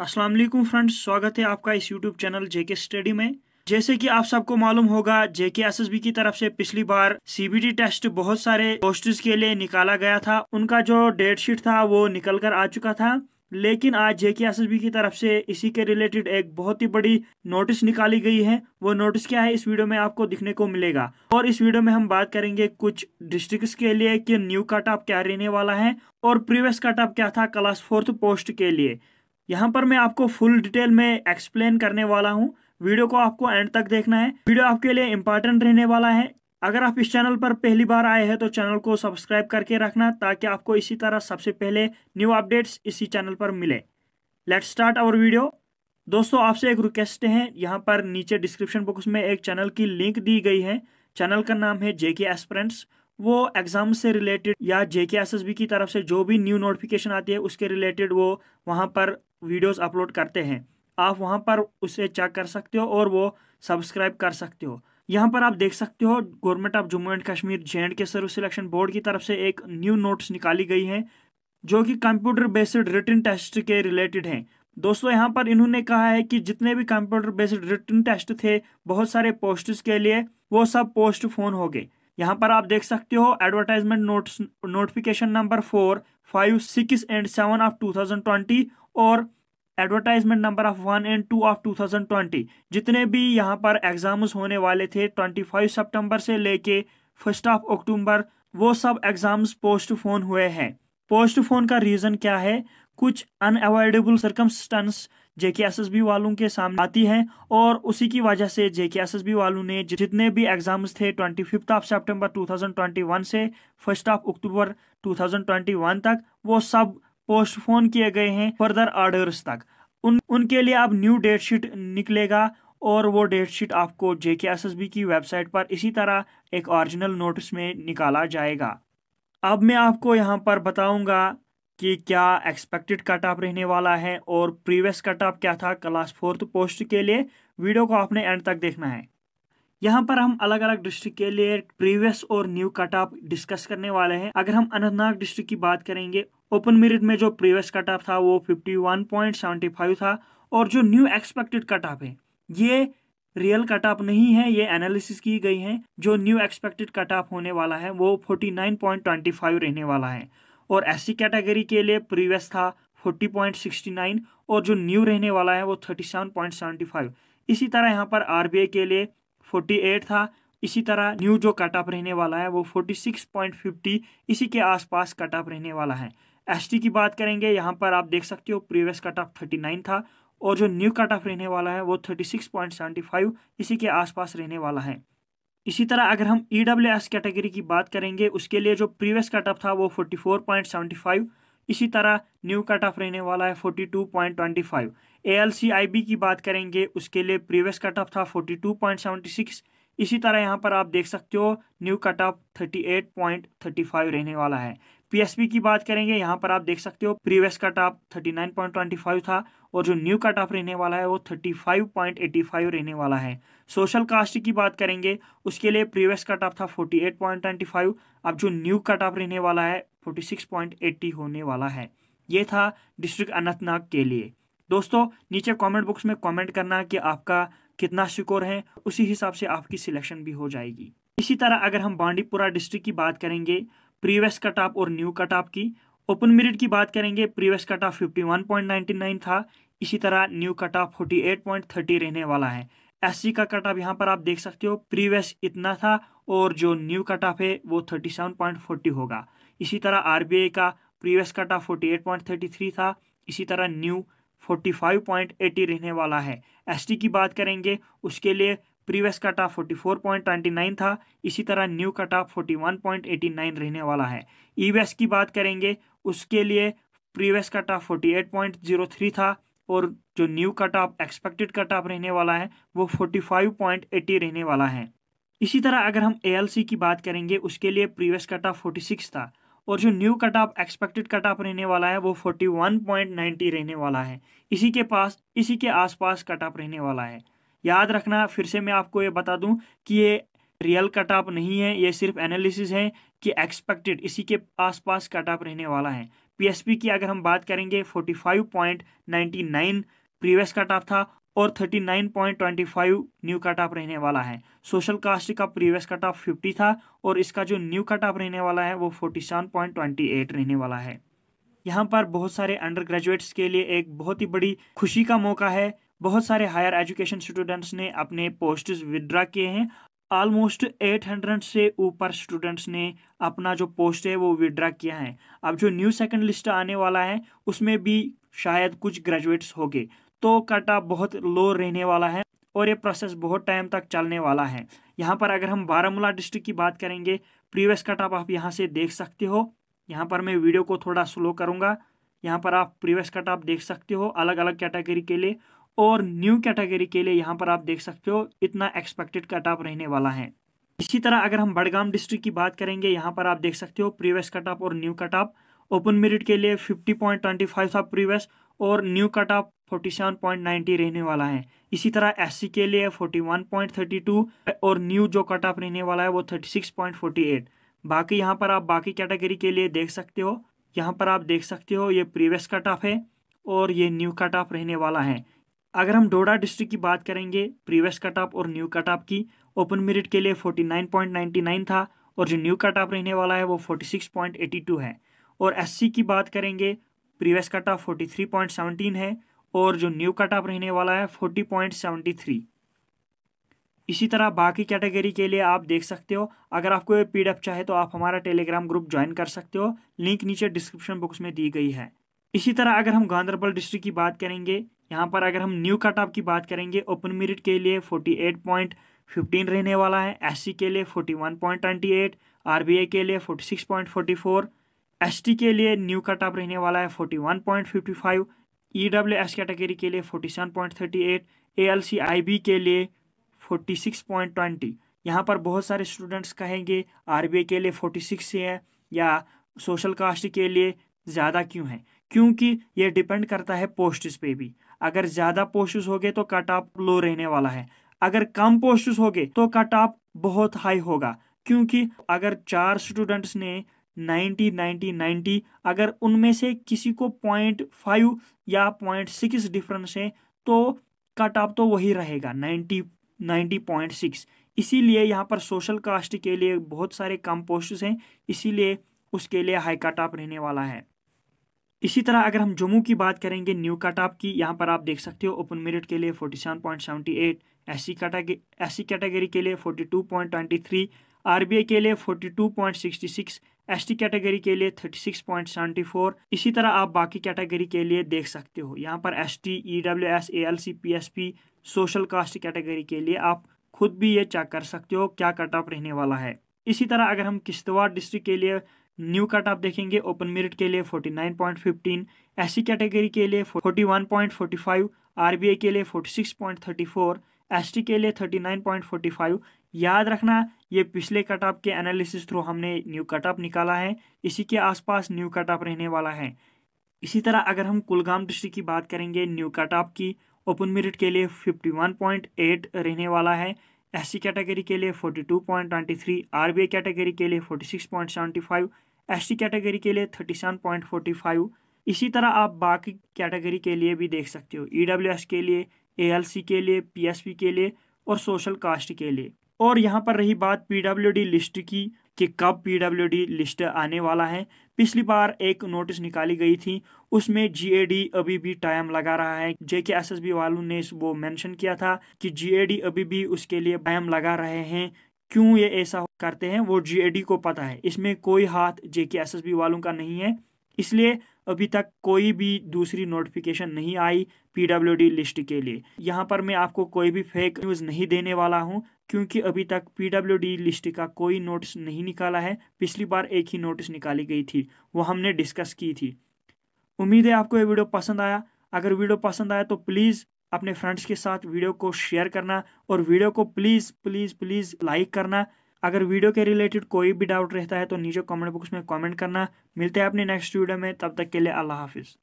अस्सलाम वालेकुम फ्रेंड्स स्वागत है आपका इस यूट्यूब चैनल जेके स्टडी में जैसे कि आप सबको मालूम होगा जेके एसएसबी की तरफ से पिछली बार सीबीटी टेस्ट बहुत सारे पोस्टर्स के लिए निकाला गया था उनका जो डेट शीट था वो निकल कर आ चुका था लेकिन आज जेके एसएसबी की तरफ से इसी के रिलेटेड एक बहुत ही बड़ी नोटिस निकाली गई है वो नोटिस क्या है इस वीडियो में आपको दिखने को मिलेगा और इस वीडियो में हम बात करेंगे कुछ डिस्ट्रिक्ट के लिए कि न्यू कट ऑफ क्या रहने वाला है और प्रीवियस कट ऑफ क्या था क्लास फोर्थ पोस्ट के लिए यहाँ पर मैं आपको फुल डिटेल में एक्सप्लेन करने वाला हूँ वीडियो को आपको एंड तक देखना है वीडियो आपके लिए इम्पोर्टेंट रहने वाला है अगर आप इस चैनल पर पहली बार आए हैं तो चैनल को सब्सक्राइब करके रखना ताकि आपको इसी तरह सबसे पहले न्यू अपडेट्स इसी चैनल पर मिले लेट स्टार्ट आवर वीडियो दोस्तों आपसे एक रिक्वेस्ट है यहाँ पर नीचे डिस्क्रिप्शन बॉक्स में एक चैनल की लिंक दी गई है चैनल का नाम है जेके एस्परेंट्स वो एग्जाम से रिलेटेड या जेके बी की तरफ से जो भी न्यू नोटिफिकेशन आती है उसके रिलेटेड वो वहाँ पर वीडियोस अपलोड करते हैं आप वहां पर उसे चेक कर सकते हो और वो सब्सक्राइब कर सकते हो यहाँ पर आप देख सकते हो government of Jammu and Kashmir J and K service selection board की तरफ से एक न्यू नोट्स निकाली गई है जो कि कंप्यूटर बेस्ड रिटर्न टेस्ट के रिलेटेड हैं दोस्तों यहाँ पर इन्होंने कहा है कि जितने भी कंप्यूटर बेस्ड रिटर्न टेस्ट थे बहुत सारे पोस्ट के लिए वो सब पोस्ट फोन हो गए यहाँ पर आप देख सकते हो advertisement notes notification number four five six and seven of two thousand twenty और advertisement number of one and two of 2020 जितने भी यहाँ पर एग्जाम्स होने वाले थे 25 सितंबर से लेके फर्स्ट ऑफ अक्टूबर वो सब एग्जाम्स पोस्टफोन हुए हैं पोस्टफोन का रीज़न क्या है कुछ unavoidable circumstance JK S S B वालों के सामने आती है और उसी की वजह से जेके एस एस बी वालों ने जितने भी एग्जाम्स थे twenty fifth of September two thousand twenty one से first of October two thousand twenty one तक वो सब पोस्टफोन किए गए हैं फर्दर ऑर्डर्स तक उन उनके लिए अब न्यू डेट शीट निकलेगा और वो डेट शीट आपको J K S S B की वेबसाइट पर इसी तरह एक ओरिजिनल नोटिस में निकाला जाएगा अब मैं आपको यहाँ पर बताऊँगा कि क्या एक्सपेक्टेड कट ऑफ रहने वाला है और प्रीवियस कट ऑफ क्या था क्लास फोर्थ पोस्ट के लिए वीडियो को आपने एंड तक देखना है यहाँ पर हम अलग अलग डिस्ट्रिक्ट के लिए प्रीवियस और न्यू कट ऑफ डिस्कस करने वाले हैं अगर हम अनंतनाग डिस्ट्रिक्ट की बात करेंगे ओपन मेरिट में जो प्रीवियस कट ऑफ था वो फाइव था और जो न्यू एक्सपेक्टेड कट ऑफ है ये रियल कट ऑफ नहीं है ये एनालिसिस की गई है जो न्यू एक्सपेक्टेड कट ऑफ होने वाला है वो 49.25 रहने वाला है और ऐसी कैटेगरी के लिए प्रीवियस था 40.69 और जो न्यू रहने वाला है वो 37.75 इसी तरह यहाँ पर आर के लिए 48 था इसी तरह न्यू जो कट ऑफ रहने वाला है वो 46.50 इसी के आसपास कट ऑफ रहने वाला है एस की बात करेंगे यहाँ पर आप देख सकते हो previous cut off thirty nine था और जो न्यू कट ऑफ रहने वाला है वो thirty six point seventy five इसी के आसपास रहने वाला है इसी तरह अगर हम ई डब्ल्यू एस कैटेगरी की बात करेंगे उसके लिए जो प्रीवियस कट ऑफ था वो forty four point seventy five इसी तरह न्यू कट ऑफ रहने वाला है forty two point twenty five A L C I B की बात करेंगे उसके लिए प्रीवियस कट ऑफ था forty two point seventy six इसी तरह यहाँ पर आप देख सकते हो new cut off thirty eight point thirty five रहने वाला है पीएसबी की बात करेंगे यहाँ पर आप देख सकते हो प्रीवियस कट ऑफ 39.25 था और जो न्यू कट ऑफ रहने वाला है वो 35.85 रहने वाला है सोशल कास्ट की बात करेंगे उसके लिए प्रीवियस कट ऑफ था 48.25 अब जो न्यू कट ऑफ रहने वाला है 46.80 होने वाला है ये था डिस्ट्रिक्ट अनंतनाग के लिए दोस्तों नीचे कमेंट बॉक्स में कमेंट करना कि आपका कितना शिकोर है उसी हिसाब से आपकी सिलेक्शन भी हो जाएगी इसी तरह अगर हम बांडीपुरा डिस्ट्रिक्ट की बात करेंगे प्रीवियस कट ऑफ और न्यू कट ऑफ की ओपन मेरिट की बात करेंगे प्रीवियस कट ऑफ नाइन था इसी तरह न्यू कट ऑफ थर्टी रहने वाला है सी का कट ऑफ यहाँ पर आप देख सकते हो प्रीवियस इतना था और जो न्यू कट ऑफ है वो 37.40 होगा इसी तरह आई का प्रीवियस कट ऑफ थ्री था इसी तरह न्यू 45.80 रहने वाला है टी की बात करेंगे उसके लिए प्रीवियस पॉइंट ट्वेंटी नाइन था इसी तरह न्यू पॉइंट एटी नाइन रहने वाला है ई e की बात करेंगे उसके लिए प्रीवियस पॉइंट जीरो थ्री था और जो new cut off expected cut off रहने वाला है वो 45.80 रहने वाला है इसी तरह अगर हम ए की बात करेंगे उसके लिए प्रीवियस कट ऑफ सिक्स था और जो new cut off expected cut off रहने वाला है वो 41.90 रहने वाला है इसी के पास इसी के आसपास कट ऑफ रहने वाला है याद रखना फिर से मैं आपको ये बता दूं कि ये रियल कट ऑफ नहीं है ये सिर्फ एनालिसिस है कि एक्सपेक्टेड इसी के आसपास कट ऑफ रहने वाला है पीएसपी की अगर हम बात करेंगे 45.99 प्रीवियस कट ऑफ था और 39.25 न्यू कट ऑफ रहने वाला है सोशल कास्ट का प्रीवियस कट ऑफ फिफ्टी था और इसका जो न्यू कट ऑफ रहने वाला है वो एट रहने वाला है यहाँ पर बहुत सारे अंडर ग्रेजुएट्स के लिए एक बहुत ही बड़ी खुशी का मौका है बहुत सारे हायर एजुकेशन स्टूडेंट्स ने अपने पोस्ट विदड्रा किए हैं ऑलमोस्ट 800 से ऊपर स्टूडेंट्स ने अपना जो पोस्ट है वो विदड्रा किया है अब जो न्यू सेकंड लिस्ट आने वाला है उसमें भी शायद कुछ ग्रेजुएट्स होंगे तो कट ऑफ बहुत लो रहने वाला है और ये प्रोसेस बहुत टाइम तक चलने वाला है यहाँ पर अगर हम बारामूला डिस्ट्रिक्ट की बात करेंगे प्रीवियस कट ऑफ आप यहाँ से देख सकते हो यहाँ पर मैं वीडियो को थोड़ा स्लो करूँगा यहाँ पर आप प्रीवियस कट ऑफ देख सकते हो अलग अलग कैटेगरी के लिए और न्यू कैटेगरी के लिए यहाँ पर आप देख सकते हो इतना एक्सपेक्टेड कट ऑफ रहने वाला है इसी तरह अगर हम बड़गाम डिस्ट्रिक्ट की बात करेंगे यहाँ पर आप देख सकते हो प्रीवियस कट ऑफ और new cut off open merit के लिए 50.25 था प्रीवियस और न्यू कट ऑफ 47.90 रहने वाला है इसी तरह एससी के लिए 41.32 और न्यू जो कट ऑफ रहने वाला है वो 36.48 बाकी यहाँ पर आप बाकी कैटेगरी के लिए देख सकते हो यहाँ पर आप देख सकते हो ये प्रीवियस कट ऑफ है और ये न्यू कट ऑफ रहने वाला है अगर हम डोडा डिस्ट्रिक्ट की बात करेंगे प्रीवियस कट ऑफ और न्यू कट ऑफ की ओपन मेरिट के लिए 49.99 था और जो न्यू कट ऑफ रहने वाला है वो 46.82 है और एससी की बात करेंगे प्रीवियस कट ऑफ सेवनटीन है और जो न्यू कट ऑफ रहने वाला है 40.73 इसी तरह बाकी कैटेगरी के लिए आप देख सकते हो अगर आपको ये पीडीएफ चाहे तो आप हमारा टेलीग्राम ग्रुप ज्वाइन कर सकते हो लिंक नीचे डिस्क्रिप्शन बॉक्स में दी गई है इसी तरह अगर हम गांधरबल डिस्ट्रिक्ट की बात करेंगे यहाँ पर अगर हम न्यू कट ऑफ की बात करेंगे ओपन मेरिट के लिए 48.15 रहने वाला है एससी के लिए 41.28 आरबीआई के लिए 46.44 एसटी के लिए न्यू कट ऑफ रहने वाला है 41.55 ईडब्ल्यूएस कैटेगरी के लिए 47.38 बी के लिए 46.20 यहाँ पर बहुत सारे स्टूडेंट्स कहेंगे आरबीआई के लिए फोर्टी सिक्स है या सोशल कास्ट के लिए ज़्यादा क्यों है क्योंकि ये डिपेंड करता है पोस्टिस पे भी अगर ज़्यादा पोस्टिस हो गए तो कट ऑफ लो रहने वाला है अगर कम पोस्टिस हो गए तो कट ऑफ बहुत हाई होगा क्योंकि अगर चार स्टूडेंट्स ने 90 90 90 अगर उनमें से किसी को पॉइंट फाइव या पॉइंट सिक्स डिफरेंस है तो कट ऑफ तो वही रहेगा 90 90.6 पॉइंट सिक्स इसीलिए यहाँ पर सोशल कास्ट के लिए बहुत सारे कम पोस्ट हैं इसीलिए उसके लिए हाई कट ऑफ रहने वाला है इसी तरह अगर हम जम्मू की बात करेंगे न्यू कट ऑफ की यहाँ पर आप देख सकते हो ओपन मेरिट के लिए forty seven point seventy eight S C category S C category के लिए forty two point twenty three R B I के लिए forty two point sixty six S T category के लिए thirty six point seventy four इसी तरह आप बाकी कैटेगरी के लिए देख सकते हो यहाँ पर S T E W S A L C P S P social caste category के लिए आप खुद भी ये चेक कर सकते हो क्या कट ऑफ रहने वाला है इसी तरह अगर हम किश्तवाड़ डिस्ट्रिक्ट के लिए न्यू कट आप देखेंगे ओपन मेरिट के लिए 49.15 एससी कैटेगरी के लिए 41.45 आरबीआई के लिए 46.34 एसटी के लिए 39.45 याद रखना ये पिछले कट ऑफ के एनालिसिस थ्रू हमने न्यू कट ऑफ निकाला है इसी के आसपास न्यू कट ऑफ रहने वाला है इसी तरह अगर हम कुलगाम डिस्ट्रिक्ट की बात करेंगे न्यू कट ऑफ की ओपन मेरिट के लिए 51.8 रहने वाला है एससी कैटेगरी के लिए बी आरबीआई कैटेगरी के लिए 46.75 सी कैटेगरी के लिए thirty seven point forty five इसी तरह आप बाकी कैटेगरी के लिए भी देख सकते हो ई e के लिए ए के लिए पी के लिए और सोशल कास्ट के लिए और यहाँ पर रही बात पी लिस्ट की कि कब पी लिस्ट आने वाला है पिछली बार एक नोटिस निकाली गई थी उसमें जीएडी अभी भी टाइम लगा रहा है जेके एसएसबी वालों ने वो मेंशन किया था कि जीएडी अभी भी उसके लिए टाइम लगा रहे हैं क्यों ये ऐसा करते हैं वो जीएडी को पता है इसमें कोई हाथ जेकेएसएसबी वालों का नहीं है इसलिए अभी तक कोई भी दूसरी नोटिफिकेशन नहीं आई पीडब्ल्यूडी लिस्ट के लिए यहाँ पर मैं आपको कोई भी फेक न्यूज़ नहीं देने वाला हूँ क्योंकि अभी तक पीडब्ल्यूडी लिस्ट का कोई नोटिस नहीं निकाला है पिछली बार एक ही नोटिस निकाली गई थी वो हमने डिस्कस की थी उम्मीद है आपको ये वीडियो पसंद आया अगर वीडियो पसंद आया तो प्लीज़ अपने फ्रेंड्स के साथ वीडियो को शेयर करना और वीडियो को प्लीज़ प्लीज़ प्लीज़ लाइक करना अगर वीडियो के रिलेटेड कोई भी डाउट रहता है तो नीचे कमेंट बॉक्स में कमेंट करना मिलते हैं अपने नेक्स्ट वीडियो में तब तक के लिए अल्लाह हाफिज़